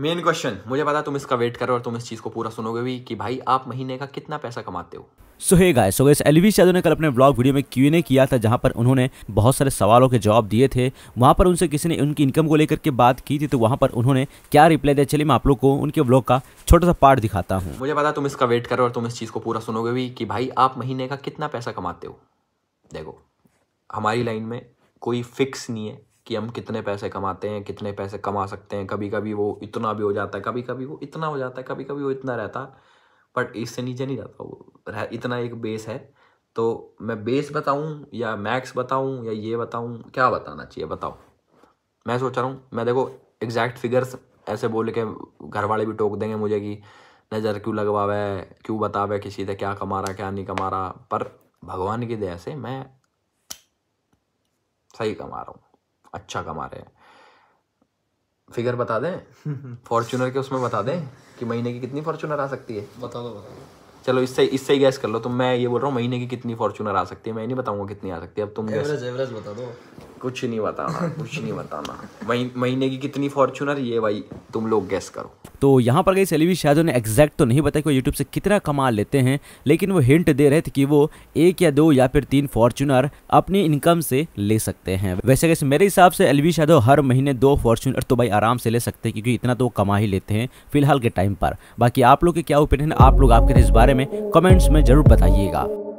main question मुझे पता तुम इसका वेट करो और तुम इस चीज़ को पूरा सुनोगे भी कि भाई आप महीने का कितना पैसा कमाते हो so hey guys so guys Elvish Yadav ने कल अपने ब्लॉग वीडियो में क्यू ए किया था जहां पर उन्होंने बहुत सारे सवालों के जवाब दिए थे वहां पर उनसे किसी ने उनकी इनकम को लेकर के बात की थी तो वहां पर उन्होंने क्या रिप्लाई दिया चलिए मैं आप लोग को उनके ब्लॉग का छोटा सा पार्ट दिखाता हूँ मुझे पता तुम इसका वेट करो और तुम इस चीज़ को पूरा सुनोगे भी कि भाई आप महीने का कितना पैसा कमाते हो देखो हमारी लाइन में कोई फिक्स नहीं है कि हम कितने पैसे कमाते हैं कितने पैसे कमा सकते हैं कभी कभी वो इतना भी हो जाता है कभी कभी वो इतना हो जाता है कभी कभी वो इतना रहता बट इससे नीचे नहीं जाता वो रह इतना एक बेस है तो मैं बेस बताऊं या मैक्स बताऊं या ये बताऊं क्या बताना चाहिए बताओ मैं सोच रहा हूँ मैं देखो एग्जैक्ट फिगर्स ऐसे बोल के घर वाले भी टोक देंगे मुझे कि नज़र क्यों लगवावे क्यों बतावे किसी से क्या कमा रहा क्या नहीं कमा रहा पर भगवान की दया से मैं सही कमा रहा हूँ अच्छा कमा रहे हैं फिगर बता दें फॉर्चुनर के उसमें बता दें कि महीने की कितनी फॉर्चूनर आ सकती है बता दो बता दो चलो इससे इससे ही गैस कर लो तो मैं ये बोल रहा हूँ महीने की कितनी फॉर्चुनर आ सकती है मैं नहीं बताऊंगा कितनी आ सकती है अब तुम एवरेज एवरेज बता दो कुछ नहीं बताना कुछ नहीं बताना महीने की कितनी फॉर्चूनर ये भाई तुम लोग गैस करो तो यहाँ पर गई सेलिवी शायद उन्हें एग्जैक्ट तो नहीं बताया कि वो यूट्यूब से कितना कमा लेते हैं लेकिन वो हिंट दे रहे थे कि वो एक या दो या फिर तीन फॉर्चूनर अपनी इनकम से ले सकते हैं वैसे कैसे मेरे हिसाब से एलवी शादो हर महीने दो फॉर्चुनर तो भाई आराम से ले सकते हैं क्योंकि इतना तो कमा ही लेते हैं फिलहाल के टाइम पर बाकी आप लोग के क्या ओपिनियन आप लोग आपके इस बारे में कमेंट्स में जरूर बताइएगा